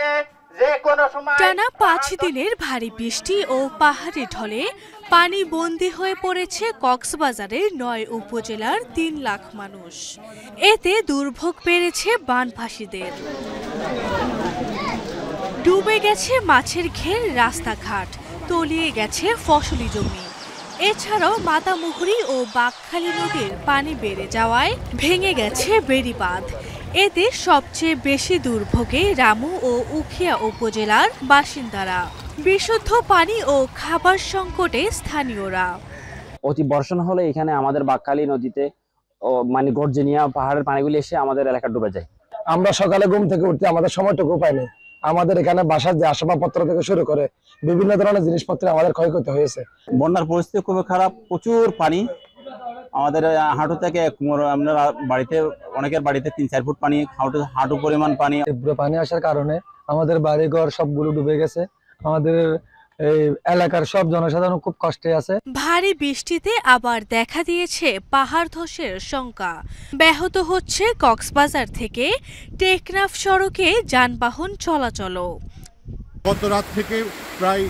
কারণে যে সময় টানা পাঁচ দিনের ভারী বৃষ্টি ও পাহাড়ি ঢলে পানি বন্দী হয়ে পড়েছে কক্সবাজারের নয় উপজেলার তিন লাখ মানুষ এতে দুর্ভোগ পেরেছে বানভাসীদের ডুবে গেছে মাছের ঘের রাস্তাঘাট তলিয়ে গেছে ফসলি জমি এছাড়াও মাতামুহুরি ও বাঘখালী নদীর পানি বেড়ে যাওয়ায় ভেঙে গেছে বেড়িবাঁধ এতে সবচেয়ে বেশি দুর্ভোগে রামু ও উখিয়া উপজেলার বাসিন্দারা বিশুদ্ধ পানি ও খাবার সংকটে স্থানীয়রা অতি বর্ষণ হলে এখানে আমাদের বাককালী নদীতে মানে গর্জনিয়া পাহাড়ের পানিগুলি এসে আমাদের এলাকা ডুবে যায় আমরা সকালে ঘুম থেকে উঠতে আমাদের সময়টুকু পাই না আমাদের এখানে বাসার যে আসবাবপত্র থেকে শুরু করে বিভিন্ন ধরনের জিনিসপত্র আমাদের ক্ষয়ক্ষতি হয়েছে বন্যার পরিস্থিতি খুবই খারাপ প্রচুর পানি আমাদের হাঁটু থেকে আমরা বাড়িতে অনেকের বাড়িতে তিন চার ফুট পানি হাঁটু হাঁটু পরিমাণ পানি তীব্র পানি আসার কারণে আমাদের বাড়িঘর সবগুলো ডুবে গেছে আমাদের এই এলাকার সব জনসাধারণ খুব কষ্টে আছে ভারী বৃষ্টিতে আবার দেখা দিয়েছে পাহাড় ধসের শঙ্কা ব্যাহত হচ্ছে কক্সবাজার থেকে টেকনাফ সড়কে যানবাহন চলাচল গত রাত থেকে প্রায়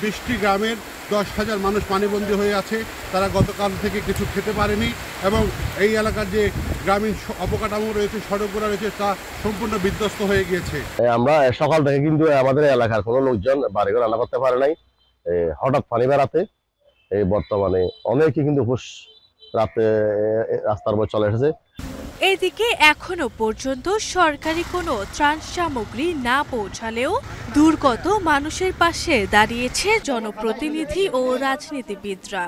বৃষ্টি গ্রামের দশ হাজার মানুষ পানিবন্দী হয়ে আছে তারা গতকাল থেকে কিছু খেতে পারেনি এবং এই এলাকার যে গ্রামীণ অবকাঠামো রয়েছে সড়কগুলো রয়েছে তা সম্পূর্ণ বিধ্বস্ত হয়ে গিয়েছে আমরা সকাল থেকে কিন্তু আমাদের এলাকার কোনো লোকজন বাড়িঘর আনা করতে পারে নাই হঠাৎ পানি বেড়াতে এই বর্তমানে অনেকে কিন্তু হুশ রাতে রাস্তার উপর চলে এসেছে এদিকে এখনো পর্যন্ত সরকারি কোনো ত্রাণ সামগ্রী না পৌঁছালেও দুর্গত মানুষের পাশে দাঁড়িয়েছে জনপ্রতিনিধি ও রাজনীতিবিদরা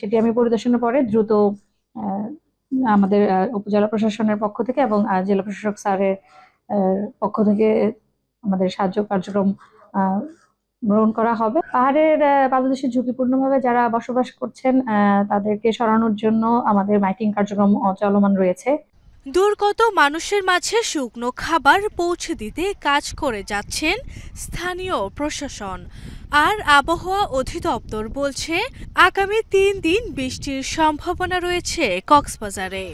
সেটি আমি পরিদর্শনের পরে দ্রুত আমাদের উপজেলা প্রশাসনের পক্ষ থেকে এবং জেলা প্রশাসক স্যারের পক্ষ থেকে আমাদের সাহায্য কার্যক্রম গ্রহণ করা হবে পাহাড়ের পাদদেশে ঝুঁকিপূর্ণভাবে যারা বসবাস করছেন তাদেরকে সরানোর জন্য আমাদের মাইকিং কার্যক্রম চলমান রয়েছে দুর্গত মানুষের মাঝে শুকনো খাবার পৌঁছে দিতে কাজ করে যাচ্ছেন স্থানীয় প্রশাসন আর আবহাওয়া অধিদপ্তর বলছে আগামী তিন দিন বৃষ্টির সম্ভাবনা রয়েছে কক্সবাজারে